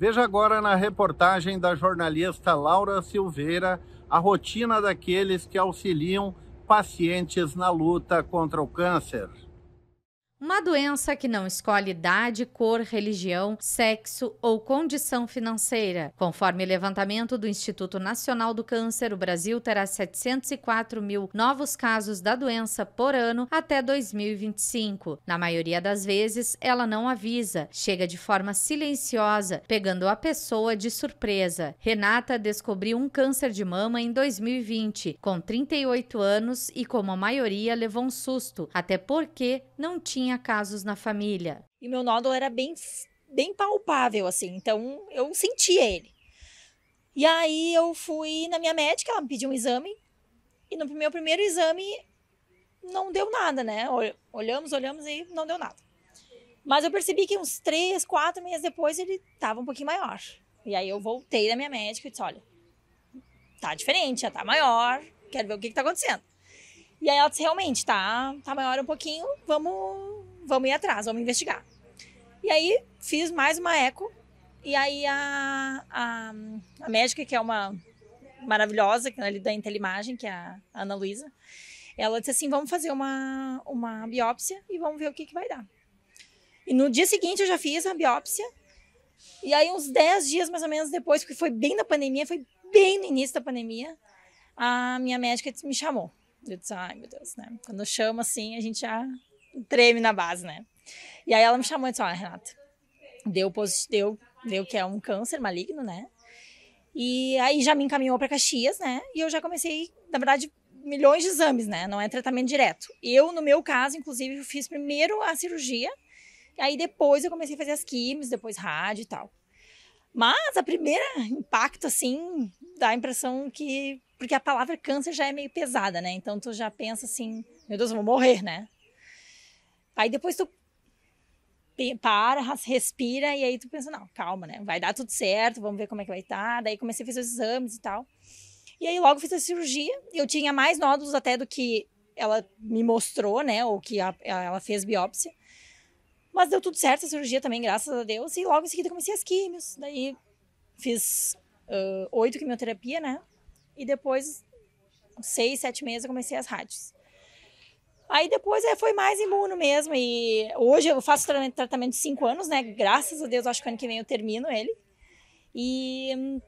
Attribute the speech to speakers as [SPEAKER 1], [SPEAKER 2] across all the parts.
[SPEAKER 1] Veja agora na reportagem da jornalista Laura Silveira a rotina daqueles que auxiliam pacientes na luta contra o câncer.
[SPEAKER 2] Uma doença que não escolhe idade, cor, religião, sexo ou condição financeira. Conforme levantamento do Instituto Nacional do Câncer, o Brasil terá 704 mil novos casos da doença por ano até 2025. Na maioria das vezes, ela não avisa, chega de forma silenciosa, pegando a pessoa de surpresa. Renata descobriu um câncer de mama em 2020, com 38 anos e, como a maioria, levou um susto, até porque não tinha casos na família. E meu nódulo era bem, bem palpável, assim, então
[SPEAKER 3] eu sentia ele. E aí eu fui na minha médica, ela me pediu um exame, e no meu primeiro exame não deu nada, né? Olhamos, olhamos e não deu nada. Mas eu percebi que uns três, quatro meses depois ele estava um pouquinho maior. E aí eu voltei da minha médica e disse: olha, tá diferente, já tá maior, quero ver o que, que tá acontecendo. E aí ela disse, realmente, tá, tá maior um pouquinho, vamos, vamos ir atrás, vamos investigar. E aí fiz mais uma eco, e aí a, a, a médica, que é uma maravilhosa, que é ali da Intelimagem, que é a Ana Luísa, ela disse assim, vamos fazer uma, uma biópsia e vamos ver o que, que vai dar. E no dia seguinte eu já fiz a biópsia, e aí uns 10 dias mais ou menos depois, porque foi bem na pandemia, foi bem no início da pandemia, a minha médica me chamou eu disse, ai meu Deus, né? Quando chama assim, a gente já treme na base, né? E aí ela me chamou e disse, olha, Renata, deu, deu, deu que é um câncer maligno, né? E aí já me encaminhou para Caxias, né? E eu já comecei, na verdade, milhões de exames, né? Não é tratamento direto. Eu, no meu caso, inclusive, fiz primeiro a cirurgia, aí depois eu comecei a fazer as químios, depois rádio e tal. Mas a primeira impacto, assim, dá a impressão que. Porque a palavra câncer já é meio pesada, né? Então tu já pensa assim, meu Deus, eu vou morrer, né? Aí depois tu para, respira, e aí tu pensa, não, calma, né? Vai dar tudo certo, vamos ver como é que vai estar. Tá. Daí comecei a fazer os exames e tal. E aí logo fiz a cirurgia. Eu tinha mais nódulos até do que ela me mostrou, né? Ou que a, ela fez biópsia. Mas deu tudo certo a cirurgia também, graças a Deus. E logo em seguida comecei as químios. Daí fiz oito uh, quimioterapia, né? E depois, seis, sete meses, eu comecei as rádios. Aí depois é, foi mais imuno mesmo. E hoje eu faço tratamento de cinco anos, né? Graças a Deus, acho que ano que vem eu termino ele. E.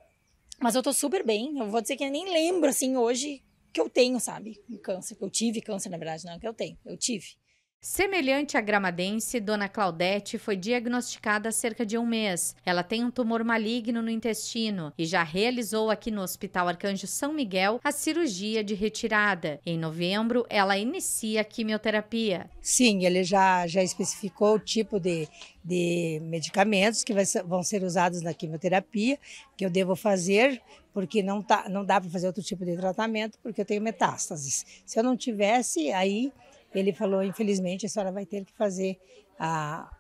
[SPEAKER 3] Mas eu tô super bem. Eu vou dizer que nem lembro, assim, hoje que eu tenho, sabe? Um câncer, que eu tive câncer, na verdade, não que eu tenho. Eu tive.
[SPEAKER 2] Semelhante à gramadense, Dona Claudete foi diagnosticada há cerca de um mês. Ela tem um tumor maligno no intestino e já realizou aqui no Hospital Arcanjo São Miguel a cirurgia de retirada. Em novembro, ela inicia a quimioterapia. Sim, ele
[SPEAKER 4] já, já especificou o tipo de, de medicamentos que vão ser usados na quimioterapia, que eu devo fazer, porque não, tá, não dá para fazer outro tipo de tratamento, porque eu tenho metástases. Se eu não tivesse, aí ele falou: infelizmente, a senhora vai ter que fazer a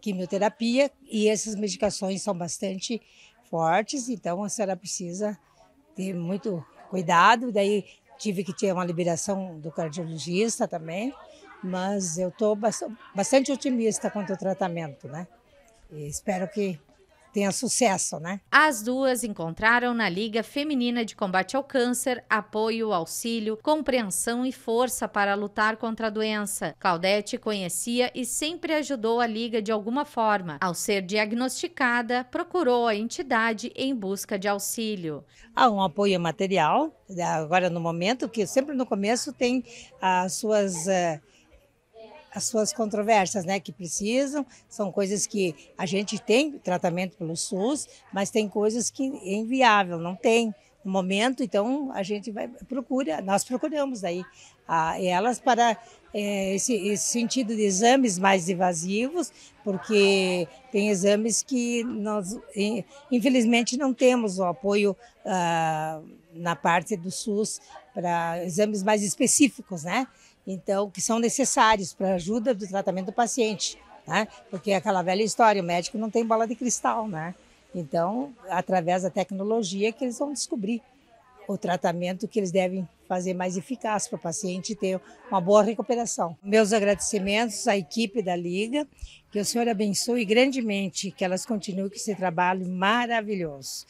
[SPEAKER 4] quimioterapia e essas medicações são bastante fortes, então a senhora precisa ter muito cuidado. Daí tive que ter uma liberação do cardiologista também, mas eu estou bastante otimista quanto ao tratamento, né? E espero que tenha sucesso, né?
[SPEAKER 2] As duas encontraram na Liga Feminina de Combate ao Câncer apoio, auxílio, compreensão e força para lutar contra a doença. Claudete conhecia e sempre ajudou a Liga de alguma forma. Ao ser diagnosticada, procurou a entidade em busca de auxílio. Há um apoio material,
[SPEAKER 4] né, agora no momento, que sempre no começo tem as suas. Uh as suas controvérsias, né? Que precisam, são coisas que a gente tem tratamento pelo SUS, mas tem coisas que é inviável, não tem no momento, então a gente vai procura, nós procuramos aí a, elas para é, esse, esse, sentido de exames mais invasivos, porque tem exames que nós infelizmente não temos o apoio ah, na parte do SUS para exames mais específicos, né? então que são necessários para a ajuda do tratamento do paciente, né? Porque é aquela velha história, o médico não tem bola de cristal, né? Então, através da tecnologia que eles vão descobrir o tratamento que eles devem fazer mais eficaz para o paciente ter uma boa recuperação. Meus agradecimentos à equipe da Liga, que o Senhor abençoe grandemente, que elas continuem com esse trabalho
[SPEAKER 2] maravilhoso.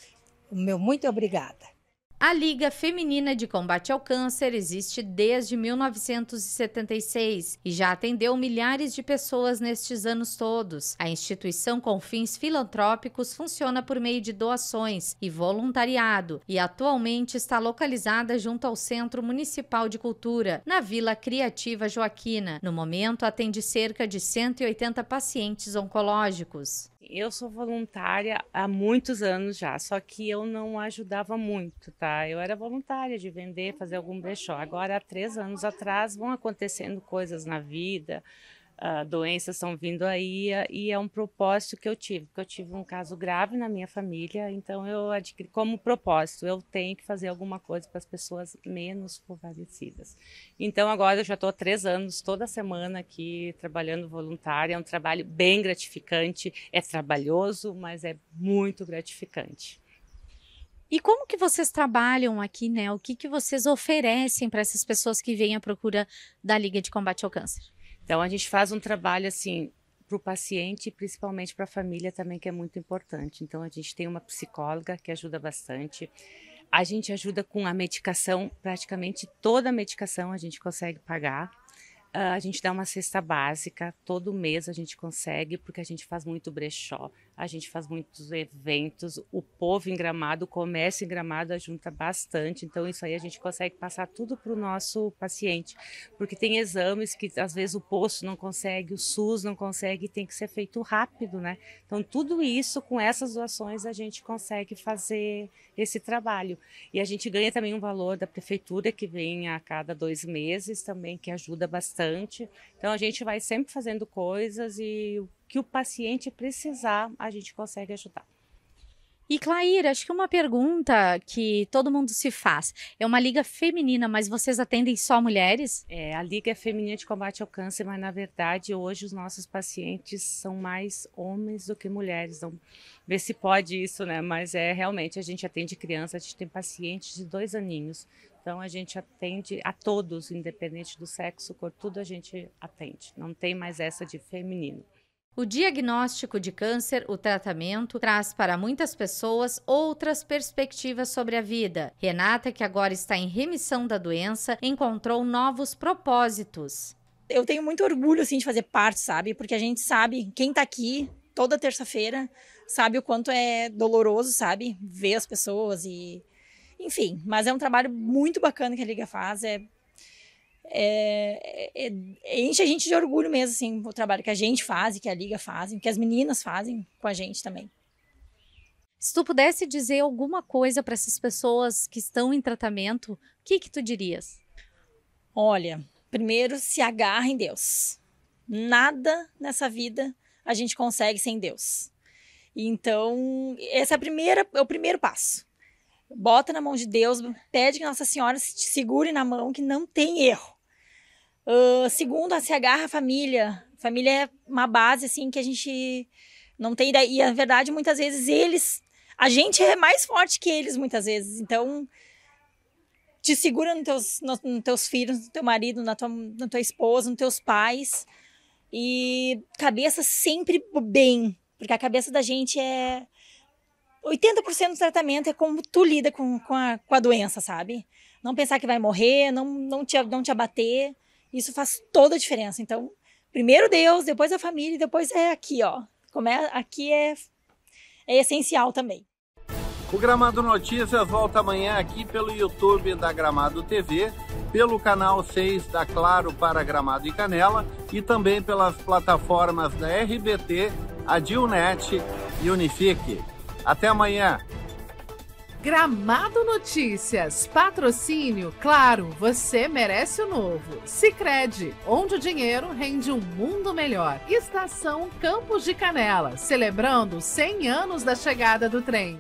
[SPEAKER 2] O meu muito obrigada. A Liga Feminina de Combate ao Câncer existe desde 1976 e já atendeu milhares de pessoas nestes anos todos. A instituição com fins filantrópicos funciona por meio de doações e voluntariado e atualmente está localizada junto ao Centro Municipal de Cultura, na Vila Criativa Joaquina. No momento, atende cerca de 180 pacientes oncológicos. Eu sou voluntária há
[SPEAKER 1] muitos anos já, só que eu não ajudava muito, tá? Eu era voluntária de vender, fazer algum brechó. Agora, há três anos atrás, vão acontecendo coisas na vida, doenças estão vindo aí é, e é um propósito que eu tive, porque eu tive um caso grave na minha família, então eu adquiri como propósito, eu tenho que fazer alguma coisa para as pessoas menos favorecidas. Então agora eu já estou há três anos, toda semana aqui trabalhando voluntária, é um trabalho bem gratificante, é trabalhoso, mas é muito gratificante.
[SPEAKER 2] E como que vocês trabalham aqui, né? O que, que vocês oferecem para essas pessoas que vêm à procura da Liga de Combate ao Câncer?
[SPEAKER 1] Então a gente faz um trabalho assim para o paciente e principalmente para a família também que é muito importante. Então a gente tem uma psicóloga que ajuda bastante. A gente ajuda com a medicação, praticamente toda a medicação a gente consegue pagar. Uh, a gente dá uma cesta básica, todo mês a gente consegue, porque a gente faz muito brechó, a gente faz muitos eventos, o povo em Gramado, o comércio em Gramado ajunta bastante, então isso aí a gente consegue passar tudo para o nosso paciente, porque tem exames que às vezes o posto não consegue, o SUS não consegue, tem que ser feito rápido, né? Então tudo isso com essas doações a gente consegue fazer esse trabalho e a gente ganha também um valor da prefeitura que vem a cada dois meses também que ajuda bastante. Então a gente vai sempre fazendo coisas e o que o paciente precisar, a gente consegue ajudar.
[SPEAKER 2] E Clair, acho que uma pergunta que todo mundo se faz. É uma liga feminina, mas vocês atendem só mulheres? É, a liga é feminina de combate ao câncer, mas na verdade
[SPEAKER 1] hoje os nossos pacientes são mais homens do que mulheres. Então, vê se pode isso, né? Mas é realmente a gente atende crianças, a gente tem pacientes de dois aninhos. Então a gente atende a todos, independente do sexo, cor, tudo a gente atende. Não tem mais
[SPEAKER 2] essa de feminino. O diagnóstico de câncer, o tratamento, traz para muitas pessoas outras perspectivas sobre a vida. Renata, que agora está em remissão da doença, encontrou novos propósitos. Eu tenho muito orgulho assim de fazer parte,
[SPEAKER 3] sabe? Porque a gente sabe quem está aqui toda terça-feira, sabe o quanto é doloroso, sabe? Ver as pessoas e enfim, mas é um trabalho muito bacana que a liga faz, é é, é, é, enche a gente de orgulho mesmo, assim, o trabalho que a gente faz, que a Liga faz, que as meninas fazem com a gente também.
[SPEAKER 2] Se tu pudesse dizer alguma coisa para essas pessoas que estão em tratamento, o que que tu dirias? Olha, primeiro se agarra em Deus.
[SPEAKER 3] Nada nessa vida a gente consegue sem Deus. Então, esse é, a primeira, é o primeiro passo. Bota na mão de Deus, pede que Nossa Senhora te segure na mão, que não tem erro. Uh, segundo, se agarra a família. Família é uma base, assim, que a gente não tem ideia. E, na verdade, muitas vezes eles... A gente é mais forte que eles, muitas vezes. Então, te segura nos teus, teus filhos, no teu marido, na tua, na tua esposa, nos teus pais. E cabeça sempre bem. Porque a cabeça da gente é... 80% do tratamento é como tu lida com, com, a, com a doença, sabe? Não pensar que vai morrer, não, não, te, não te abater isso faz toda a diferença. Então, primeiro Deus, depois a família, depois é aqui, ó. Como é, aqui é, é essencial também.
[SPEAKER 1] O Gramado Notícias volta amanhã aqui pelo YouTube da Gramado TV, pelo canal 6 da Claro para Gramado e Canela e também pelas plataformas da RBT, a Dilnet e Unifique. Até amanhã! Gramado Notícias, patrocínio, claro, você merece o novo. Sicredi, onde o dinheiro rende um mundo
[SPEAKER 2] melhor. Estação Campos de Canela, celebrando 100 anos da chegada do trem.